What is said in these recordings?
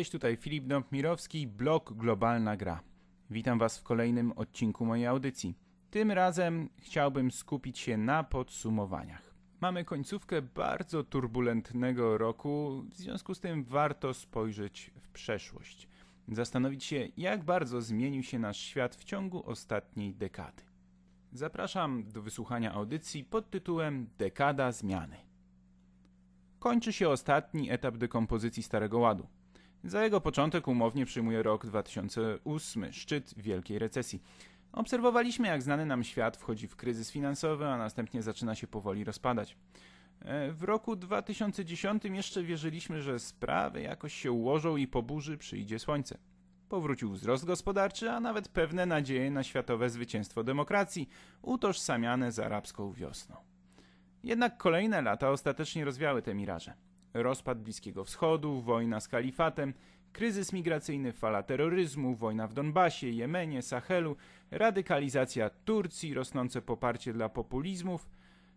Cześć, tutaj Filip Dąb-Mirowski, blog Globalna Gra. Witam Was w kolejnym odcinku mojej audycji. Tym razem chciałbym skupić się na podsumowaniach. Mamy końcówkę bardzo turbulentnego roku, w związku z tym warto spojrzeć w przeszłość. Zastanowić się, jak bardzo zmienił się nasz świat w ciągu ostatniej dekady. Zapraszam do wysłuchania audycji pod tytułem Dekada Zmiany. Kończy się ostatni etap dekompozycji Starego Ładu. Za jego początek umownie przyjmuje rok 2008, szczyt wielkiej recesji. Obserwowaliśmy, jak znany nam świat wchodzi w kryzys finansowy, a następnie zaczyna się powoli rozpadać. E, w roku 2010 jeszcze wierzyliśmy, że sprawy jakoś się ułożą i po burzy przyjdzie słońce. Powrócił wzrost gospodarczy, a nawet pewne nadzieje na światowe zwycięstwo demokracji, utożsamiane z arabską wiosną. Jednak kolejne lata ostatecznie rozwiały te miraże rozpad Bliskiego Wschodu, wojna z kalifatem, kryzys migracyjny, fala terroryzmu, wojna w Donbasie, Jemenie, Sahelu, radykalizacja Turcji, rosnące poparcie dla populizmów.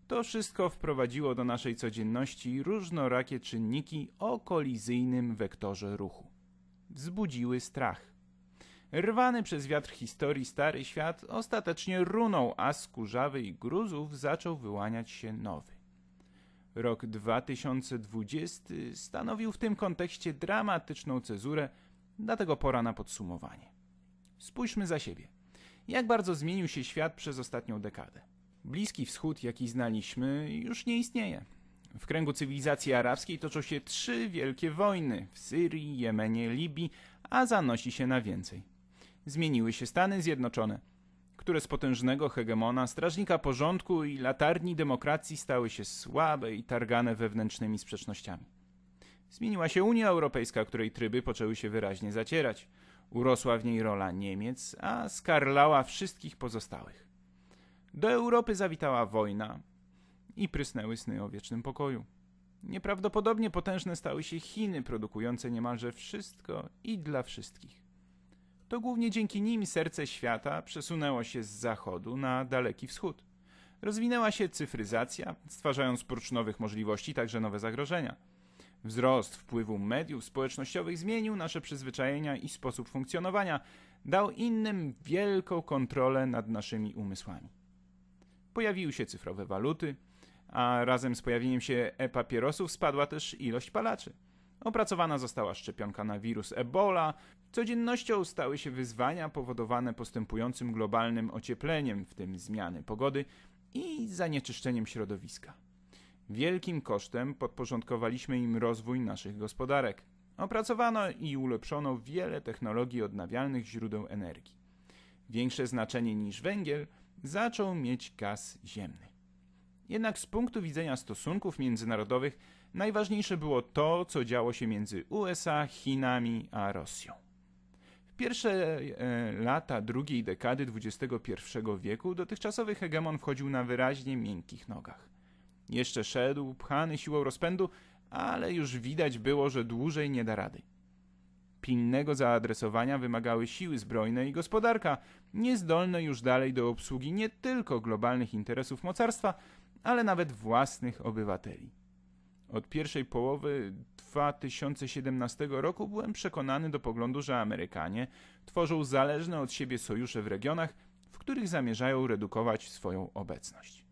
To wszystko wprowadziło do naszej codzienności różnorakie czynniki o kolizyjnym wektorze ruchu. Wzbudziły strach. Rwany przez wiatr historii stary świat ostatecznie runął, a z kurzawy i gruzów zaczął wyłaniać się nowy. Rok 2020 stanowił w tym kontekście dramatyczną cezurę, dlatego pora na podsumowanie. Spójrzmy za siebie. Jak bardzo zmienił się świat przez ostatnią dekadę? Bliski Wschód, jaki znaliśmy, już nie istnieje. W kręgu cywilizacji arabskiej toczą się trzy wielkie wojny w Syrii, Jemenie, Libii, a zanosi się na więcej. Zmieniły się Stany Zjednoczone – które z potężnego hegemona, strażnika porządku i latarni demokracji stały się słabe i targane wewnętrznymi sprzecznościami. Zmieniła się Unia Europejska, której tryby poczęły się wyraźnie zacierać. Urosła w niej rola Niemiec, a skarlała wszystkich pozostałych. Do Europy zawitała wojna i prysnęły sny o wiecznym pokoju. Nieprawdopodobnie potężne stały się Chiny, produkujące niemalże wszystko i dla wszystkich to głównie dzięki nim serce świata przesunęło się z zachodu na daleki wschód. Rozwinęła się cyfryzacja, stwarzając prócz nowych możliwości także nowe zagrożenia. Wzrost wpływu mediów społecznościowych zmienił nasze przyzwyczajenia i sposób funkcjonowania, dał innym wielką kontrolę nad naszymi umysłami. Pojawiły się cyfrowe waluty, a razem z pojawieniem się e-papierosów spadła też ilość palaczy. Opracowana została szczepionka na wirus Ebola. Codziennością stały się wyzwania powodowane postępującym globalnym ociepleniem, w tym zmiany pogody i zanieczyszczeniem środowiska. Wielkim kosztem podporządkowaliśmy im rozwój naszych gospodarek. Opracowano i ulepszono wiele technologii odnawialnych źródeł energii. Większe znaczenie niż węgiel zaczął mieć gaz ziemny. Jednak z punktu widzenia stosunków międzynarodowych Najważniejsze było to, co działo się między USA, Chinami a Rosją. W pierwsze e, lata drugiej dekady XXI wieku dotychczasowy hegemon wchodził na wyraźnie miękkich nogach. Jeszcze szedł, pchany siłą rozpędu, ale już widać było, że dłużej nie da rady. Pilnego zaadresowania wymagały siły zbrojne i gospodarka, niezdolne już dalej do obsługi nie tylko globalnych interesów mocarstwa, ale nawet własnych obywateli. Od pierwszej połowy 2017 roku byłem przekonany do poglądu, że Amerykanie tworzą zależne od siebie sojusze w regionach, w których zamierzają redukować swoją obecność.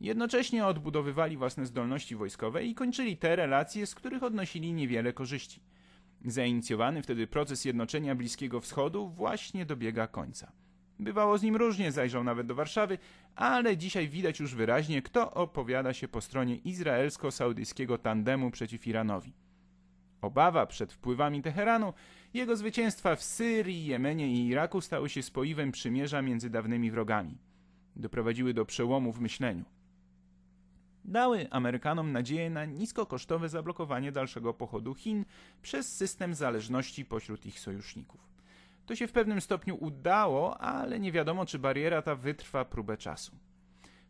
Jednocześnie odbudowywali własne zdolności wojskowe i kończyli te relacje, z których odnosili niewiele korzyści. Zainicjowany wtedy proces jednoczenia Bliskiego Wschodu właśnie dobiega końca. Bywało z nim różnie, zajrzał nawet do Warszawy, ale dzisiaj widać już wyraźnie, kto opowiada się po stronie izraelsko-saudyjskiego tandemu przeciw Iranowi. Obawa przed wpływami Teheranu, jego zwycięstwa w Syrii, Jemenie i Iraku stały się spoiwem przymierza między dawnymi wrogami. Doprowadziły do przełomu w myśleniu. Dały Amerykanom nadzieję na niskokosztowe zablokowanie dalszego pochodu Chin przez system zależności pośród ich sojuszników. To się w pewnym stopniu udało, ale nie wiadomo, czy bariera ta wytrwa próbę czasu.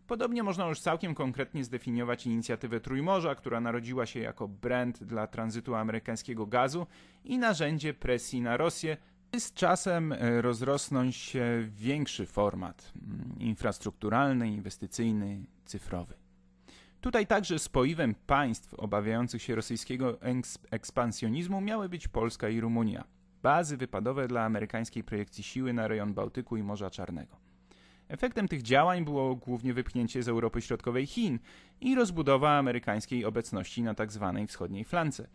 Podobnie można już całkiem konkretnie zdefiniować inicjatywę Trójmorza, która narodziła się jako brand dla tranzytu amerykańskiego gazu i narzędzie presji na Rosję, by z czasem e, rozrosnąć się w większy format mm, infrastrukturalny, inwestycyjny, cyfrowy. Tutaj także spoiwem państw obawiających się rosyjskiego ekspansjonizmu miały być Polska i Rumunia bazy wypadowe dla amerykańskiej projekcji siły na rejon Bałtyku i Morza Czarnego. Efektem tych działań było głównie wypchnięcie z Europy Środkowej Chin i rozbudowa amerykańskiej obecności na tzw. Tak wschodniej flance.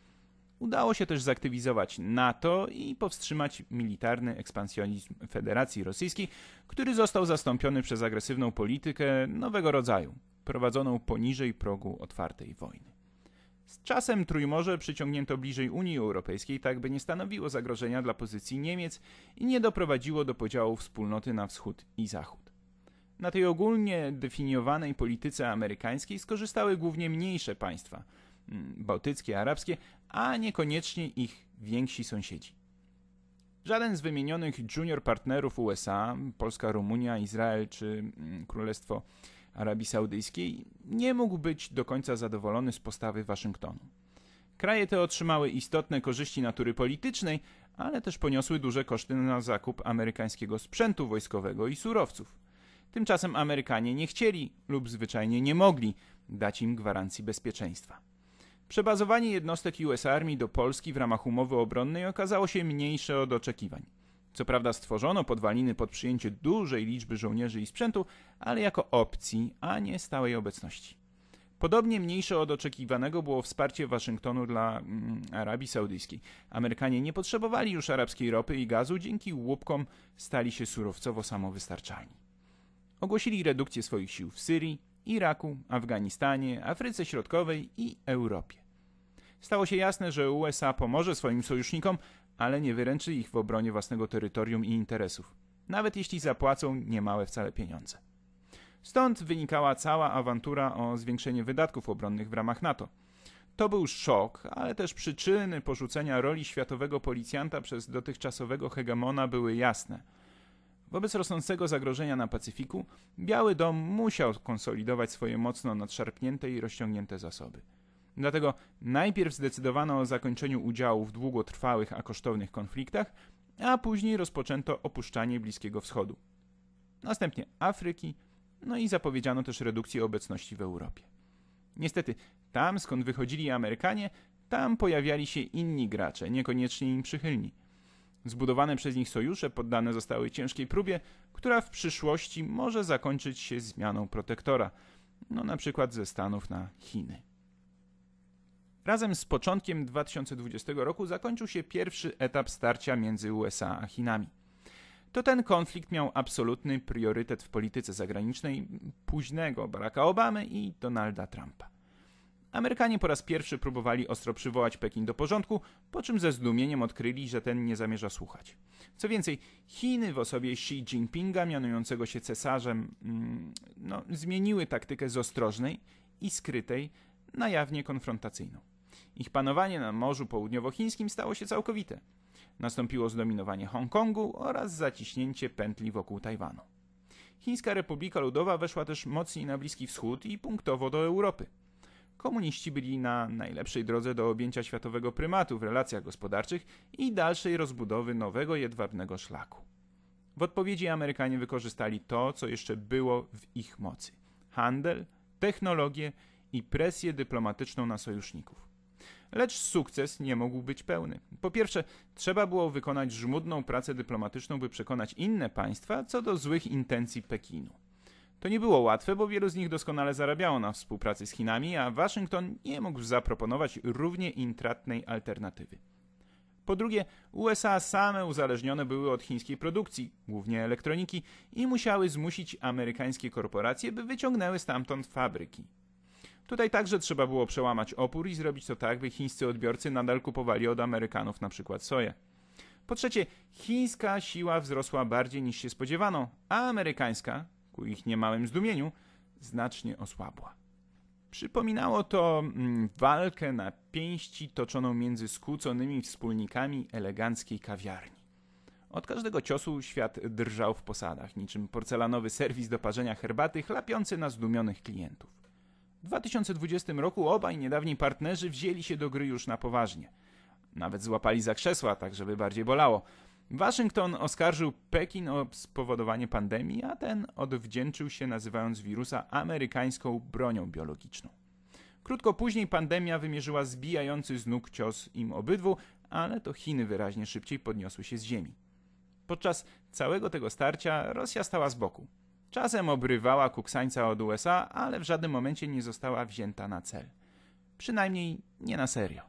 Udało się też zaktywizować NATO i powstrzymać militarny ekspansjonizm Federacji Rosyjskiej, który został zastąpiony przez agresywną politykę nowego rodzaju, prowadzoną poniżej progu otwartej wojny. Z czasem Trójmorze przyciągnięto bliżej Unii Europejskiej, tak by nie stanowiło zagrożenia dla pozycji Niemiec i nie doprowadziło do podziału wspólnoty na wschód i zachód. Na tej ogólnie definiowanej polityce amerykańskiej skorzystały głównie mniejsze państwa mm, bałtyckie, arabskie, a niekoniecznie ich więksi sąsiedzi. Żaden z wymienionych junior partnerów USA, Polska, Rumunia, Izrael czy mm, Królestwo Arabii Saudyjskiej nie mógł być do końca zadowolony z postawy Waszyngtonu. Kraje te otrzymały istotne korzyści natury politycznej, ale też poniosły duże koszty na zakup amerykańskiego sprzętu wojskowego i surowców. Tymczasem Amerykanie nie chcieli lub zwyczajnie nie mogli dać im gwarancji bezpieczeństwa. Przebazowanie jednostek US Army do Polski w ramach umowy obronnej okazało się mniejsze od oczekiwań. Co prawda stworzono podwaliny pod przyjęcie dużej liczby żołnierzy i sprzętu, ale jako opcji, a nie stałej obecności. Podobnie mniejsze od oczekiwanego było wsparcie Waszyngtonu dla mm, Arabii Saudyjskiej. Amerykanie nie potrzebowali już arabskiej ropy i gazu, dzięki łupkom stali się surowcowo samowystarczalni. Ogłosili redukcję swoich sił w Syrii, Iraku, Afganistanie, Afryce Środkowej i Europie. Stało się jasne, że USA pomoże swoim sojusznikom, ale nie wyręczy ich w obronie własnego terytorium i interesów, nawet jeśli zapłacą niemałe wcale pieniądze. Stąd wynikała cała awantura o zwiększenie wydatków obronnych w ramach NATO. To był szok, ale też przyczyny porzucenia roli światowego policjanta przez dotychczasowego hegemona były jasne. Wobec rosnącego zagrożenia na Pacyfiku, Biały Dom musiał konsolidować swoje mocno nadszarpnięte i rozciągnięte zasoby. Dlatego najpierw zdecydowano o zakończeniu udziału w długotrwałych, a kosztownych konfliktach, a później rozpoczęto opuszczanie Bliskiego Wschodu. Następnie Afryki, no i zapowiedziano też redukcję obecności w Europie. Niestety, tam skąd wychodzili Amerykanie, tam pojawiali się inni gracze, niekoniecznie im przychylni. Zbudowane przez nich sojusze poddane zostały ciężkiej próbie, która w przyszłości może zakończyć się zmianą protektora, no na przykład ze Stanów na Chiny. Razem z początkiem 2020 roku zakończył się pierwszy etap starcia między USA a Chinami. To ten konflikt miał absolutny priorytet w polityce zagranicznej późnego Baracka Obamy i Donalda Trumpa. Amerykanie po raz pierwszy próbowali ostro przywołać Pekin do porządku, po czym ze zdumieniem odkryli, że ten nie zamierza słuchać. Co więcej, Chiny w osobie Xi Jinpinga, mianującego się cesarzem, mm, no, zmieniły taktykę z ostrożnej i skrytej na jawnie konfrontacyjną. Ich panowanie na Morzu Południowochińskim stało się całkowite. Nastąpiło zdominowanie Hongkongu oraz zaciśnięcie pętli wokół Tajwanu. Chińska Republika Ludowa weszła też mocniej na Bliski Wschód i punktowo do Europy. Komuniści byli na najlepszej drodze do objęcia światowego prymatu w relacjach gospodarczych i dalszej rozbudowy nowego jedwabnego szlaku. W odpowiedzi Amerykanie wykorzystali to, co jeszcze było w ich mocy: handel, technologię i presję dyplomatyczną na sojuszników lecz sukces nie mógł być pełny. Po pierwsze, trzeba było wykonać żmudną pracę dyplomatyczną, by przekonać inne państwa co do złych intencji Pekinu. To nie było łatwe, bo wielu z nich doskonale zarabiało na współpracy z Chinami, a Waszyngton nie mógł zaproponować równie intratnej alternatywy. Po drugie, USA same uzależnione były od chińskiej produkcji, głównie elektroniki, i musiały zmusić amerykańskie korporacje, by wyciągnęły stamtąd fabryki. Tutaj także trzeba było przełamać opór i zrobić to tak, by chińscy odbiorcy nadal kupowali od Amerykanów na przykład soję. Po trzecie, chińska siła wzrosła bardziej niż się spodziewano, a amerykańska, ku ich niemałym zdumieniu, znacznie osłabła. Przypominało to mm, walkę na pięści toczoną między skłóconymi wspólnikami eleganckiej kawiarni. Od każdego ciosu świat drżał w posadach, niczym porcelanowy serwis do parzenia herbaty chlapiący na zdumionych klientów. W 2020 roku obaj niedawni partnerzy wzięli się do gry już na poważnie. Nawet złapali za krzesła, tak żeby bardziej bolało. Waszyngton oskarżył Pekin o spowodowanie pandemii, a ten odwdzięczył się nazywając wirusa amerykańską bronią biologiczną. Krótko później pandemia wymierzyła zbijający z nóg cios im obydwu, ale to Chiny wyraźnie szybciej podniosły się z ziemi. Podczas całego tego starcia Rosja stała z boku. Czasem obrywała kuksańca od USA, ale w żadnym momencie nie została wzięta na cel. Przynajmniej nie na serio.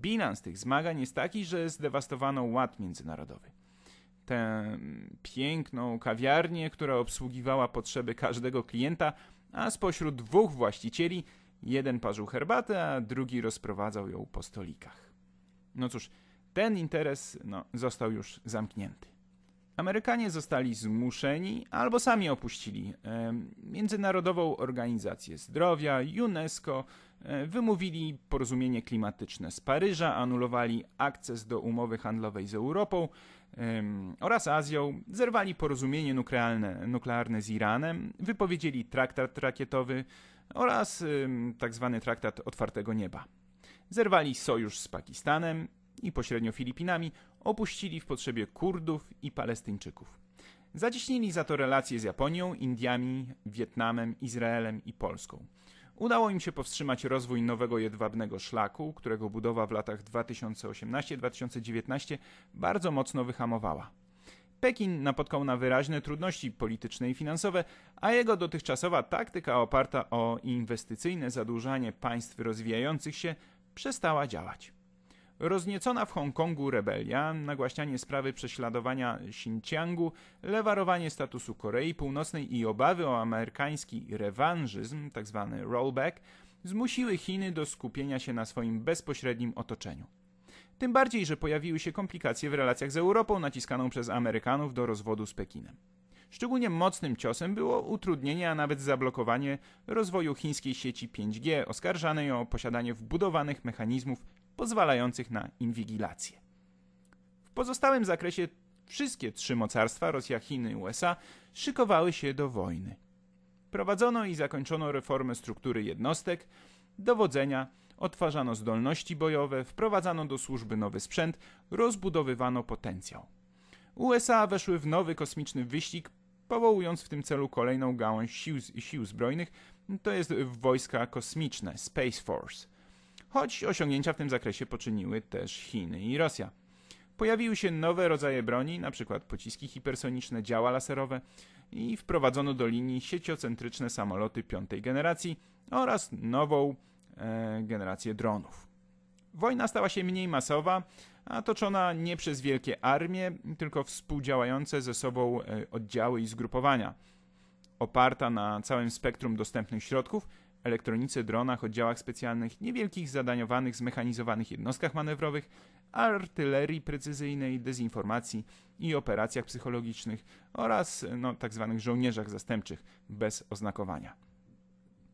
Bilans tych zmagań jest taki, że zdewastowano ład międzynarodowy. Tę piękną kawiarnię, która obsługiwała potrzeby każdego klienta, a spośród dwóch właścicieli jeden parzył herbatę, a drugi rozprowadzał ją po stolikach. No cóż, ten interes no, został już zamknięty. Amerykanie zostali zmuszeni albo sami opuścili e, Międzynarodową Organizację Zdrowia, UNESCO, e, wymówili porozumienie klimatyczne z Paryża, anulowali akces do umowy handlowej z Europą e, oraz Azją, zerwali porozumienie nuklearne, nuklearne z Iranem, wypowiedzieli traktat rakietowy oraz tzw. Tak traktat otwartego nieba. Zerwali sojusz z Pakistanem, i pośrednio Filipinami opuścili w potrzebie Kurdów i Palestyńczyków. Zacieśnili za to relacje z Japonią, Indiami, Wietnamem, Izraelem i Polską. Udało im się powstrzymać rozwój nowego jedwabnego szlaku, którego budowa w latach 2018-2019 bardzo mocno wyhamowała. Pekin napotkał na wyraźne trudności polityczne i finansowe, a jego dotychczasowa taktyka oparta o inwestycyjne zadłużanie państw rozwijających się przestała działać. Rozniecona w Hongkongu rebelia, nagłaśnianie sprawy prześladowania Xinjiangu, lewarowanie statusu Korei Północnej i obawy o amerykański rewanżyzm, tzw. Tak rollback, zmusiły Chiny do skupienia się na swoim bezpośrednim otoczeniu. Tym bardziej, że pojawiły się komplikacje w relacjach z Europą naciskaną przez Amerykanów do rozwodu z Pekinem. Szczególnie mocnym ciosem było utrudnienie, a nawet zablokowanie rozwoju chińskiej sieci 5G, oskarżanej o posiadanie wbudowanych mechanizmów pozwalających na inwigilację. W pozostałym zakresie wszystkie trzy mocarstwa Rosja, Chiny i USA szykowały się do wojny. Prowadzono i zakończono reformę struktury jednostek, dowodzenia, otwarzano zdolności bojowe, wprowadzano do służby nowy sprzęt, rozbudowywano potencjał. USA weszły w nowy kosmiczny wyścig, powołując w tym celu kolejną gałąź sił, sił zbrojnych, to jest wojska kosmiczne Space Force – choć osiągnięcia w tym zakresie poczyniły też Chiny i Rosja. Pojawiły się nowe rodzaje broni, np. pociski hipersoniczne, działa laserowe i wprowadzono do linii sieciocentryczne samoloty piątej generacji oraz nową e, generację dronów. Wojna stała się mniej masowa, a toczona nie przez wielkie armie, tylko współdziałające ze sobą e, oddziały i zgrupowania. Oparta na całym spektrum dostępnych środków, elektronice, dronach, oddziałach specjalnych, niewielkich zadaniowanych, zmechanizowanych jednostkach manewrowych, artylerii precyzyjnej, dezinformacji i operacjach psychologicznych oraz no, tzw. Tak żołnierzach zastępczych bez oznakowania.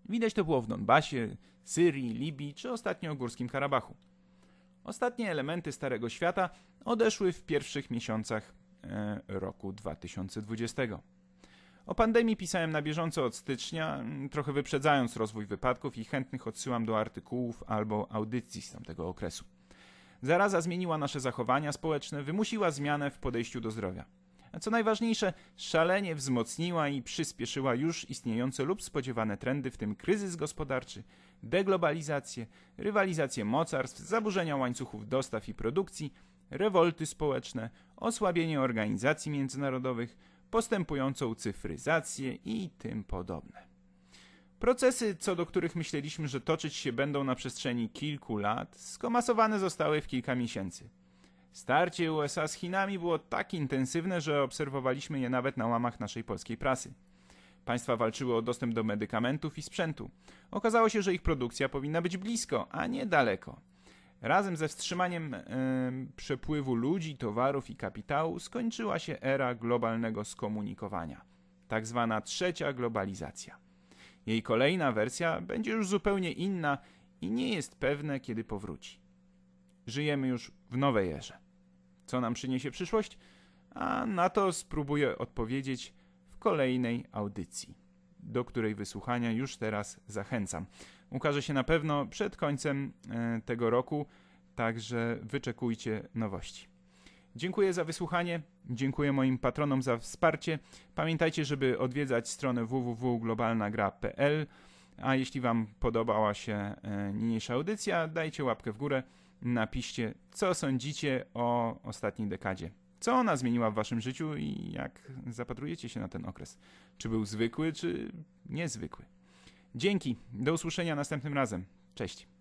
Widać to było w Donbasie, Syrii, Libii czy ostatnio Górskim Karabachu. Ostatnie elementy Starego Świata odeszły w pierwszych miesiącach e, roku 2020. O pandemii pisałem na bieżąco od stycznia, mm, trochę wyprzedzając rozwój wypadków i chętnych odsyłam do artykułów albo audycji z tamtego okresu. Zaraza zmieniła nasze zachowania społeczne, wymusiła zmianę w podejściu do zdrowia. A co najważniejsze, szalenie wzmocniła i przyspieszyła już istniejące lub spodziewane trendy, w tym kryzys gospodarczy, deglobalizację, rywalizację mocarstw, zaburzenia łańcuchów dostaw i produkcji, rewolty społeczne, osłabienie organizacji międzynarodowych, postępującą cyfryzację i tym podobne. Procesy, co do których myśleliśmy, że toczyć się będą na przestrzeni kilku lat, skomasowane zostały w kilka miesięcy. Starcie USA z Chinami było tak intensywne, że obserwowaliśmy je nawet na łamach naszej polskiej prasy. Państwa walczyły o dostęp do medykamentów i sprzętu. Okazało się, że ich produkcja powinna być blisko, a nie daleko. Razem ze wstrzymaniem przepływu ludzi, towarów i kapitału skończyła się era globalnego skomunikowania, tak zwana trzecia globalizacja. Jej kolejna wersja będzie już zupełnie inna i nie jest pewne, kiedy powróci. Żyjemy już w nowej erze. Co nam przyniesie przyszłość? A na to spróbuję odpowiedzieć w kolejnej audycji, do której wysłuchania już teraz zachęcam ukaże się na pewno przed końcem e, tego roku, także wyczekujcie nowości. Dziękuję za wysłuchanie, dziękuję moim patronom za wsparcie. Pamiętajcie, żeby odwiedzać stronę www.globalnagra.pl. A jeśli Wam podobała się e, niniejsza audycja, dajcie łapkę w górę, napiszcie, co sądzicie o ostatniej dekadzie. Co ona zmieniła w Waszym życiu i jak zapatrujecie się na ten okres? Czy był zwykły, czy niezwykły? Dzięki, do usłyszenia następnym razem. Cześć.